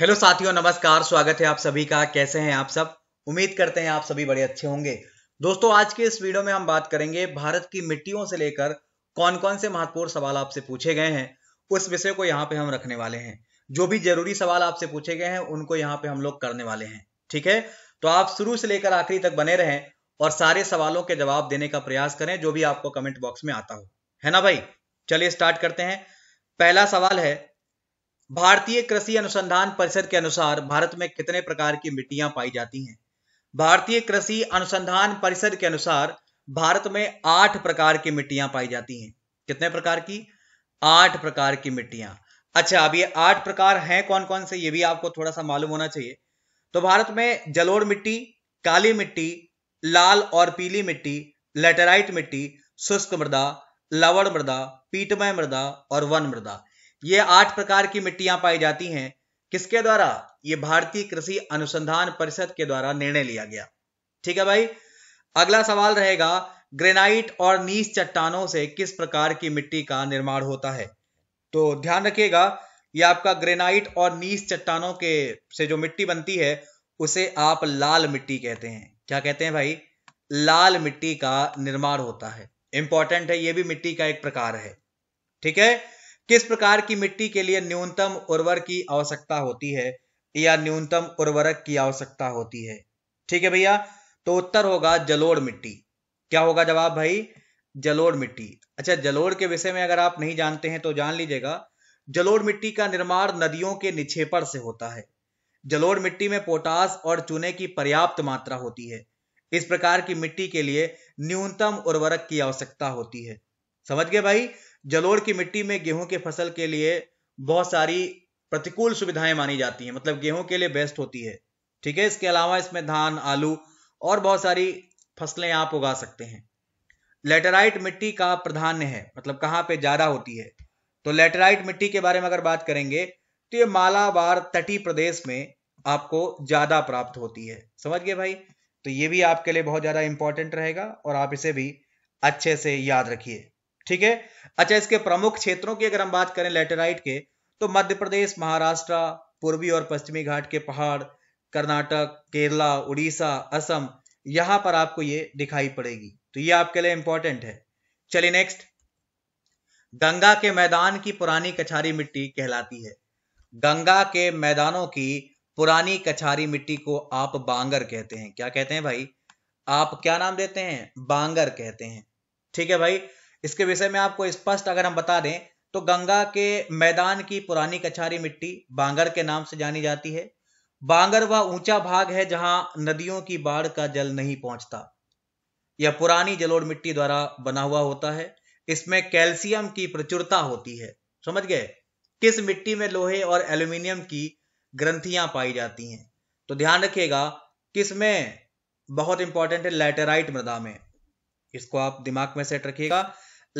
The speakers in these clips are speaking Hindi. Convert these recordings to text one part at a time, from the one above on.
हेलो साथियों नमस्कार स्वागत है आप सभी का कैसे हैं आप सब उम्मीद करते हैं आप सभी बड़े अच्छे होंगे दोस्तों आज के इस वीडियो में हम बात करेंगे भारत की मिट्टियों से लेकर कौन कौन से महत्वपूर्ण सवाल आपसे पूछे गए हैं उस विषय को यहाँ पे हम रखने वाले हैं जो भी जरूरी सवाल आपसे पूछे गए हैं उनको यहाँ पे हम लोग करने वाले हैं ठीक है तो आप शुरू से लेकर आखिरी तक बने रहें और सारे सवालों के जवाब देने का प्रयास करें जो भी आपको कमेंट बॉक्स में आता हो है ना भाई चलिए स्टार्ट करते हैं पहला सवाल है भारतीय कृषि अनुसंधान परिषद के अनुसार भारत में कितने प्रकार की मिट्टियां पाई जाती हैं भारतीय कृषि अनुसंधान परिषद के अनुसार भारत में आठ प्रकार की मिट्टियां पाई जाती हैं कितने प्रकार की आठ प्रकार की मिट्टियां अच्छा अब ये आठ प्रकार हैं कौन कौन से ये भी आपको थोड़ा सा मालूम होना चाहिए तो भारत में जलोड़ मिट्टी काली मिट्टी लाल और पीली मिट्टी लेटेराइट मिट्टी शुष्क मृदा लवड़ मृदा पीटमय मृदा और वन मृदा ये आठ प्रकार की मिट्टियां पाई जाती हैं किसके द्वारा ये भारतीय कृषि अनुसंधान परिषद के द्वारा निर्णय लिया गया ठीक है भाई अगला सवाल रहेगा ग्रेनाइट और नीस चट्टानों से किस प्रकार की मिट्टी का निर्माण होता है तो ध्यान रखिएगा ये आपका ग्रेनाइट और नीस चट्टानों के से जो मिट्टी बनती है उसे आप लाल मिट्टी कहते हैं क्या कहते हैं भाई लाल मिट्टी का निर्माण होता है इंपॉर्टेंट है यह भी मिट्टी का एक प्रकार है ठीक है किस प्रकार की मिट्टी के लिए न्यूनतम उर्वरक की आवश्यकता होती है या न्यूनतम उर्वरक की आवश्यकता होती है ठीक है भैया तो उत्तर होगा जलोड़ मिट्टी क्या होगा जवाब भाई जलोड़ मिट्टी अच्छा जलोड़ के विषय में अगर आप नहीं जानते हैं तो जान लीजिएगा जलोड़ मिट्टी का निर्माण नदियों के निक्षेपण से होता है जलोड़ मिट्टी में पोटास और चूने की पर्याप्त मात्रा होती है इस प्रकार की मिट्टी के लिए न्यूनतम उर्वरक की आवश्यकता होती है समझ गए भाई जलोर की मिट्टी में गेहूं के फसल के लिए बहुत सारी प्रतिकूल सुविधाएं मानी जाती हैं मतलब गेहूं के लिए बेस्ट होती है ठीक है इसके अलावा इसमें धान आलू और बहुत सारी फसलें आप उगा सकते हैं लेटेराइट मिट्टी का प्रधान्य है मतलब कहाँ पे ज़्यादा होती है तो लेटेराइट मिट्टी के बारे में अगर बात करेंगे तो ये मालाबार तटी प्रदेश में आपको ज़्यादा प्राप्त होती है समझ गए भाई तो ये भी आपके लिए बहुत ज़्यादा इंपॉर्टेंट रहेगा और आप इसे भी अच्छे से याद रखिए ठीक है अच्छा इसके प्रमुख क्षेत्रों की अगर हम बात करें लेटेराइट के तो मध्य प्रदेश महाराष्ट्र पूर्वी और पश्चिमी घाट के पहाड़ कर्नाटक केरला उड़ीसा असम यहां पर आपको ये दिखाई पड़ेगी तो ये आपके लिए इंपॉर्टेंट है चलिए नेक्स्ट गंगा के मैदान की पुरानी कछारी मिट्टी कहलाती है गंगा के मैदानों की पुरानी कछारी मिट्टी को आप बांगर कहते हैं क्या कहते हैं भाई आप क्या नाम देते हैं बांगर कहते हैं ठीक है भाई इसके विषय में आपको स्पष्ट अगर हम बता दें तो गंगा के मैदान की पुरानी कछारी मिट्टी बांगर के नाम से जानी जाती है बांगर वह ऊंचा भाग है जहां नदियों की बाढ़ का जल नहीं पहुंचता यह पुरानी जलोढ़ मिट्टी द्वारा बना हुआ होता है इसमें कैल्शियम की प्रचुरता होती है समझ गए किस मिट्टी में लोहे और एल्यूमिनियम की ग्रंथियां पाई जाती हैं तो ध्यान रखिएगा किसमें बहुत इंपॉर्टेंट है लेटेराइट मृदा में इसको आप दिमाग में सेट रखिएगा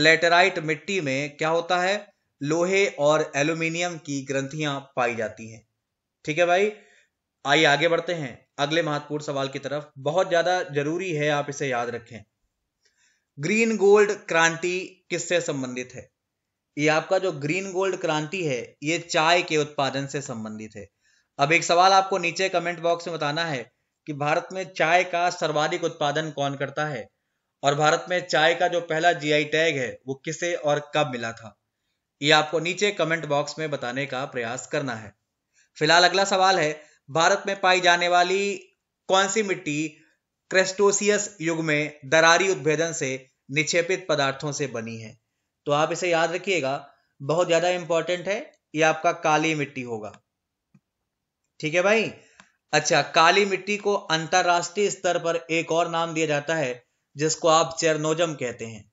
लेटेराइट मिट्टी में क्या होता है लोहे और एल्यूमिनियम की ग्रंथियां पाई जाती हैं ठीक है भाई आइए आगे बढ़ते हैं अगले महत्वपूर्ण सवाल की तरफ बहुत ज्यादा जरूरी है आप इसे याद रखें ग्रीन गोल्ड क्रांति किससे संबंधित है ये आपका जो ग्रीन गोल्ड क्रांति है ये चाय के उत्पादन से संबंधित है अब एक सवाल आपको नीचे कमेंट बॉक्स में बताना है कि भारत में चाय का सर्वाधिक उत्पादन कौन करता है और भारत में चाय का जो पहला जीआई टैग है वो किसे और कब मिला था ये आपको नीचे कमेंट बॉक्स में बताने का प्रयास करना है फिलहाल अगला सवाल है भारत में पाई जाने वाली कौन सी मिट्टी क्रेस्टोसियस युग में दरारी उद्भेदन से निक्षेपित पदार्थों से बनी है तो आप इसे याद रखिएगा बहुत ज्यादा इंपॉर्टेंट है ये आपका काली मिट्टी होगा ठीक है भाई अच्छा काली मिट्टी को अंतरराष्ट्रीय स्तर पर एक और नाम दिया जाता है जिसको आप चेरनोजम कहते हैं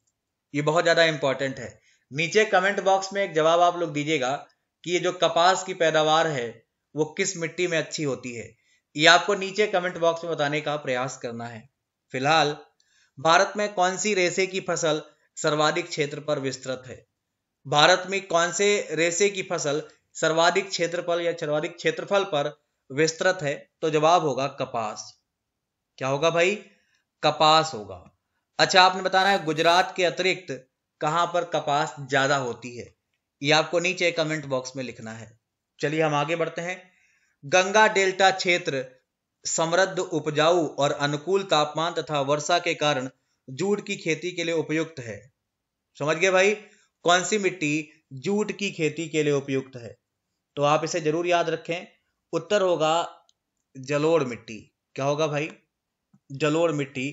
ये बहुत ज़्यादा इंपॉर्टेंट है नीचे कमेंट बॉक्स में एक जवाब आप लोग दीजिएगा कि ये जो कपास की पैदावार है वो किस मिट्टी में अच्छी होती है ये आपको नीचे कमेंट बॉक्स में बताने का प्रयास करना है फिलहाल भारत में कौन सी रेसे की फसल सर्वाधिक क्षेत्र पर विस्तृत है भारत में कौन से रेसे की फसल सर्वाधिक क्षेत्र पर या सर्वाधिक क्षेत्रफल पर विस्तृत है तो जवाब होगा कपास क्या होगा भाई कपास होगा अच्छा आपने बताना है गुजरात के अतिरिक्त कहां पर कपास ज्यादा होती है ये आपको नीचे कमेंट बॉक्स में लिखना है चलिए हम आगे बढ़ते हैं गंगा डेल्टा क्षेत्र समृद्ध उपजाऊ और अनुकूल तापमान तथा वर्षा के कारण जूट की खेती के लिए उपयुक्त है समझ गए भाई कौन सी मिट्टी जूट की खेती के लिए उपयुक्त है तो आप इसे जरूर याद रखें उत्तर होगा जलोड़ मिट्टी क्या होगा भाई जलोड़ मिट्टी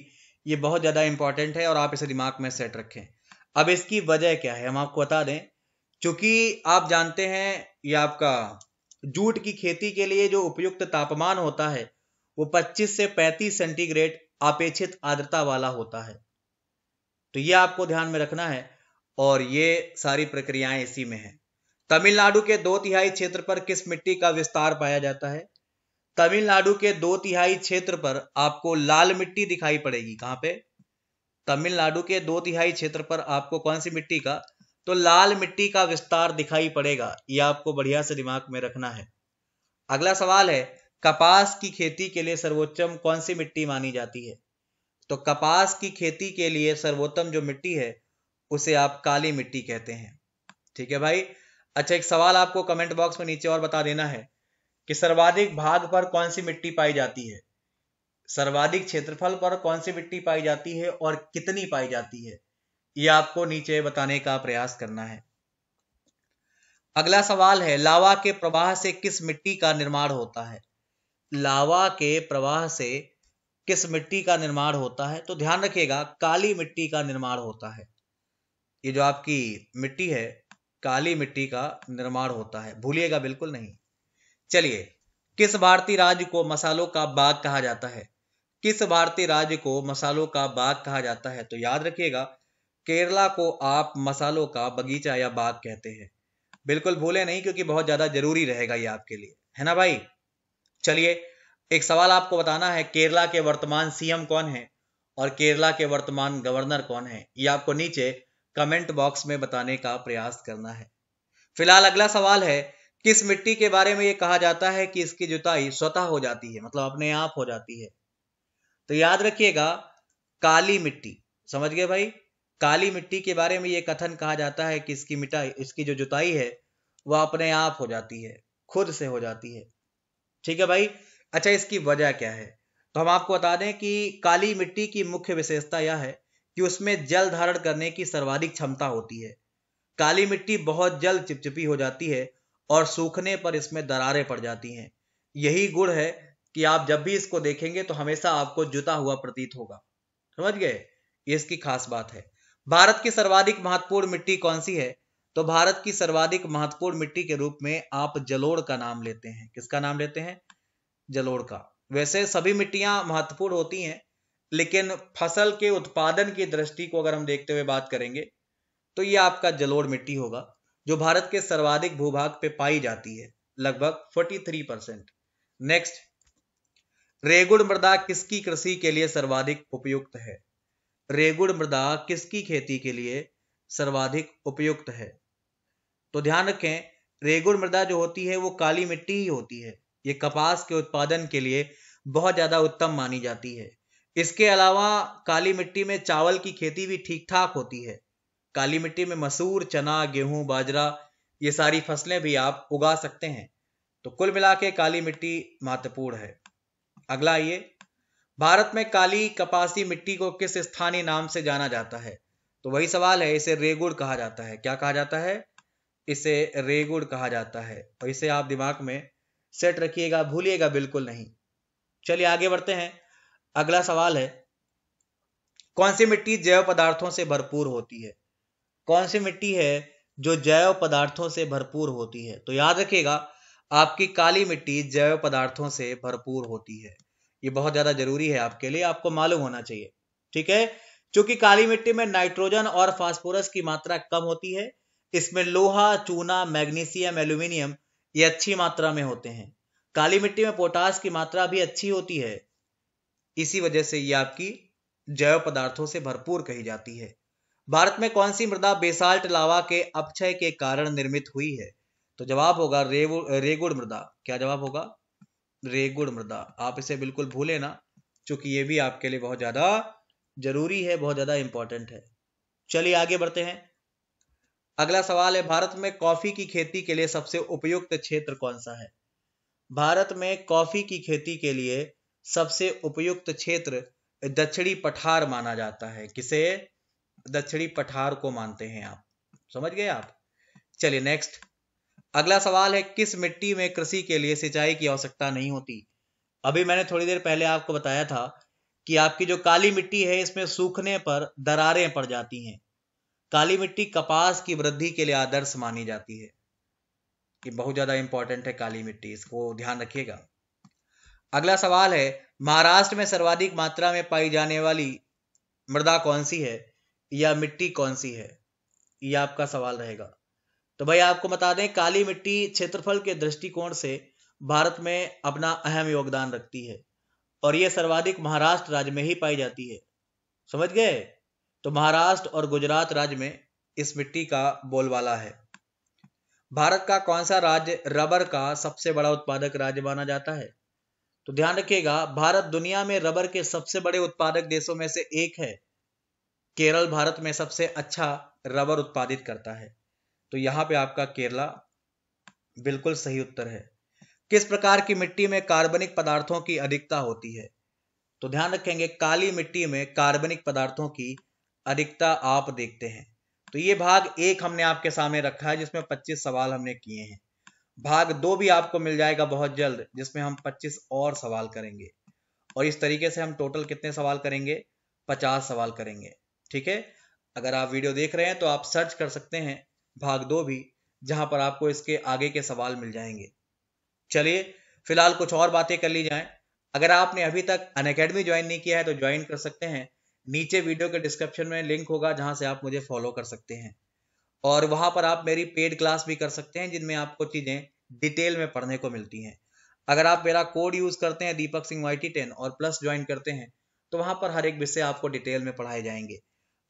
ये बहुत ज़्यादा इंपॉर्टेंट है और आप इसे दिमाग में सेट रखें अब इसकी वजह क्या है हम आपको बता दें चूंकि आप जानते हैं ये आपका जूट की खेती के लिए जो उपयुक्त तापमान होता है वो 25 से 35 सेंटीग्रेड अपेक्षित आर्द्रता वाला होता है तो ये आपको ध्यान में रखना है और ये सारी प्रक्रियाएं इसी में है तमिलनाडु के दो तिहाई क्षेत्र पर किस मिट्टी का विस्तार पाया जाता है तमिलनाडु के दो तिहाई क्षेत्र पर आपको लाल मिट्टी दिखाई पड़ेगी कहां पे तमिलनाडु के दो तिहाई क्षेत्र पर आपको कौन सी मिट्टी का तो लाल मिट्टी का विस्तार दिखाई पड़ेगा यह आपको बढ़िया से दिमाग में रखना है अगला सवाल है कपास की खेती के लिए सर्वोत्तम कौन सी मिट्टी मानी जाती है तो कपास की खेती के लिए सर्वोत्तम जो मिट्टी है उसे आप काली मिट्टी कहते हैं ठीक है भाई अच्छा एक सवाल आपको कमेंट बॉक्स में नीचे और बता देना है कि सर्वाधिक भाग पर कौन सी मिट्टी पाई जाती है सर्वाधिक क्षेत्रफल पर कौन सी मिट्टी पाई जाती है और कितनी पाई जाती है यह आपको नीचे बताने का प्रयास करना है अगला सवाल है लावा के प्रवाह से किस मिट्टी का निर्माण होता है लावा के प्रवाह से किस मिट्टी का निर्माण होता है तो ध्यान रखिएगा काली मिट्टी का निर्माण होता है ये जो आपकी मिट्टी है काली मिट्टी का निर्माण होता है भूलिएगा बिल्कुल नहीं चलिए किस भारतीय राज्य को मसालों का बाग कहा जाता है किस भारतीय राज्य को मसालों का बाग कहा जाता है तो याद रखिएगा केरला को आप मसालों का बगीचा या बाग कहते हैं बिल्कुल भूले नहीं क्योंकि बहुत ज्यादा जरूरी रहेगा ये आपके लिए है ना भाई चलिए एक सवाल आपको बताना है केरला के वर्तमान सीएम कौन है और केरला के वर्तमान गवर्नर कौन है ये आपको नीचे कमेंट बॉक्स में बताने का प्रयास करना है फिलहाल अगला सवाल है किस मिट्टी के बारे में ये कहा जाता है कि इसकी जुताई स्वतः हो जाती है मतलब अपने आप हो जाती है तो याद रखिएगा काली मिट्टी समझ गए भाई काली मिट्टी के बारे में ये कथन कहा जाता है कि इसकी मिटाई इसकी जो जुताई है वह अपने आप हो जाती है खुद से हो जाती है ठीक है भाई अच्छा इसकी वजह क्या है तो हम आपको बता दें कि काली मिट्टी की मुख्य विशेषता यह है कि उसमें जल धारण करने की सर्वाधिक क्षमता होती है काली मिट्टी बहुत जल चिपचिपी हो जाती है और सूखने पर इसमें दरारें पड़ जाती हैं यही गुण है कि आप जब भी इसको देखेंगे तो हमेशा आपको जुता हुआ प्रतीत होगा समझ गए इसकी खास बात है भारत की सर्वाधिक महत्वपूर्ण मिट्टी कौन सी है तो भारत की सर्वाधिक महत्वपूर्ण मिट्टी के रूप में आप जलोड़ का नाम लेते हैं किसका नाम लेते हैं जलोड़ का वैसे सभी मिट्टियां महत्वपूर्ण होती हैं लेकिन फसल के उत्पादन की दृष्टि को अगर हम देखते हुए बात करेंगे तो ये आपका जलोड़ मिट्टी होगा जो भारत के सर्वाधिक भूभाग पे पाई जाती है लगभग 43 परसेंट नेक्स्ट रेगुड़ मृदा किसकी कृषि के लिए सर्वाधिक उपयुक्त है रेगुड़ मृदा किसकी खेती के लिए सर्वाधिक उपयुक्त है तो ध्यान रखें रेगुड़ मृदा जो होती है वो काली मिट्टी ही होती है ये कपास के उत्पादन के लिए बहुत ज्यादा उत्तम मानी जाती है इसके अलावा काली मिट्टी में चावल की खेती भी ठीक ठाक होती है काली मिट्टी में मसूर चना गेहूं बाजरा ये सारी फसलें भी आप उगा सकते हैं तो कुल मिला के काली मिट्टी महत्वपूर्ण है अगला आइए भारत में काली कपासी मिट्टी को किस स्थानीय नाम से जाना जाता है तो वही सवाल है इसे रेगुड़ कहा जाता है क्या कहा जाता है इसे रेगुड़ कहा जाता है और इसे आप दिमाग में सेट रखिएगा भूलिएगा बिल्कुल नहीं चलिए आगे बढ़ते हैं अगला सवाल है कौन सी मिट्टी जैव पदार्थों से भरपूर होती है कौन सी मिट्टी है जो जैव पदार्थों से भरपूर होती है तो याद रखिएगा आपकी काली मिट्टी जैव पदार्थों से भरपूर होती है ये बहुत ज्यादा जरूरी है आपके लिए आपको मालूम होना चाहिए ठीक है क्योंकि काली मिट्टी में नाइट्रोजन और फास्फोरस की मात्रा कम होती है इसमें लोहा चूना मैग्नीशियम एल्यूमिनियम ये अच्छी मात्रा में होते हैं काली मिट्टी में पोटास की मात्रा भी अच्छी होती है इसी वजह से ये आपकी जैव पदार्थों से भरपूर कही जाती है भारत में कौन सी मृदा बेसाल्ट लावा के अपक्षय के कारण निर्मित हुई है तो जवाब होगा रेगुड़ मृदा क्या जवाब होगा रेगुड़ मृदा आप इसे बिल्कुल भूले ना क्योंकि ये भी आपके लिए बहुत ज्यादा जरूरी है बहुत ज्यादा इंपॉर्टेंट है चलिए आगे बढ़ते हैं अगला सवाल है भारत में कॉफी की खेती के लिए सबसे उपयुक्त क्षेत्र कौन सा है भारत में कॉफी की खेती के लिए सबसे उपयुक्त क्षेत्र दक्षिणी पठार माना जाता है किसे दक्षिणी पठार को मानते हैं आप समझ गए आप चलिए नेक्स्ट अगला सवाल है किस मिट्टी में कृषि के लिए सिंचाई की आवश्यकता नहीं होती अभी मैंने थोड़ी देर पहले आपको बताया था कि आपकी जो काली मिट्टी है इसमें सूखने पर दरारें पड़ जाती हैं काली मिट्टी कपास की वृद्धि के लिए आदर्श मानी जाती है कि बहुत ज्यादा इंपॉर्टेंट है काली मिट्टी इसको ध्यान रखिएगा अगला सवाल है महाराष्ट्र में सर्वाधिक मात्रा में पाई जाने वाली मृदा कौन सी है या मिट्टी कौन सी है ये आपका सवाल रहेगा तो भाई आपको बता दें काली मिट्टी क्षेत्रफल के दृष्टिकोण से भारत में अपना अहम योगदान रखती है और ये सर्वाधिक महाराष्ट्र राज्य में ही पाई जाती है समझ गए तो महाराष्ट्र और गुजरात राज्य में इस मिट्टी का बोलबाला है भारत का कौन सा राज्य रबर का सबसे बड़ा उत्पादक राज्य माना जाता है तो ध्यान रखिएगा भारत दुनिया में रबर के सबसे बड़े उत्पादक देशों में से एक है केरल भारत में सबसे अच्छा रबर उत्पादित करता है तो यहां पे आपका केरला बिल्कुल सही उत्तर है किस प्रकार की मिट्टी में कार्बनिक पदार्थों की अधिकता होती है तो ध्यान रखेंगे काली मिट्टी में कार्बनिक पदार्थों की अधिकता आप देखते हैं तो ये भाग एक हमने आपके सामने रखा है जिसमें 25 सवाल हमने किए हैं भाग दो भी आपको मिल जाएगा बहुत जल्द जिसमें हम 25 और सवाल करेंगे और इस तरीके से हम टोटल कितने सवाल करेंगे 50 सवाल करेंगे ठीक है अगर आप वीडियो देख रहे हैं तो आप सर्च कर सकते हैं भाग दो भी जहां पर आपको इसके आगे के सवाल मिल जाएंगे चलिए फिलहाल कुछ और बातें कर ली जाए अगर आपने अभी तक अन अकेडमी ज्वाइन नहीं किया है तो ज्वाइन कर सकते हैं नीचे वीडियो के डिस्क्रिप्शन में लिंक होगा जहां से आप मुझे फॉलो कर सकते हैं और वहां पर आप मेरी पेड क्लास भी कर सकते हैं जिनमें आपको चीजें डिटेल में पढ़ने को मिलती हैं अगर आप मेरा कोड यूज करते हैं Deepak Singh Y T ten और प्लस ज्वाइन करते हैं तो वहां पर हर एक विषय आपको डिटेल में पढ़ाए जाएंगे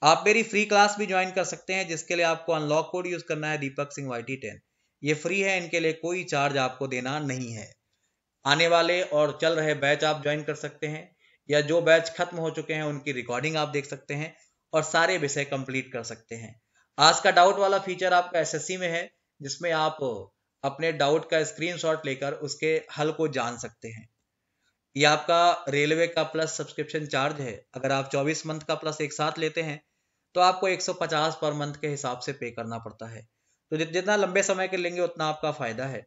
आप मेरी फ्री क्लास भी ज्वाइन कर सकते हैं जिसके लिए आपको अनलॉक कोड यूज करना है Deepak Singh Y T ten ये फ्री है इनके लिए कोई चार्ज आपको देना नहीं है आने वाले और चल रहे बैच आप ज्वाइन कर सकते हैं या जो बैच खत्म हो चुके हैं उनकी रिकॉर्डिंग आप देख सकते हैं और सारे विषय कंप्लीट कर सकते हैं आज का डाउट वाला फीचर आपका एस में है जिसमें आप अपने डाउट का स्क्रीन लेकर उसके हल को जान सकते हैं ये आपका रेलवे का प्लस सब्सक्रिप्शन चार्ज है अगर आप 24 मंथ का प्लस एक साथ लेते हैं तो आपको 150 पर मंथ के हिसाब से पे करना पड़ता है तो जितना लंबे समय के लेंगे उतना आपका फायदा है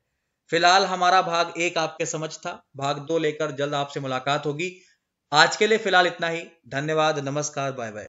फिलहाल हमारा भाग एक आपके समझ था भाग दो लेकर जल्द आपसे मुलाकात होगी आज के लिए फिलहाल इतना ही धन्यवाद नमस्कार बाय बाय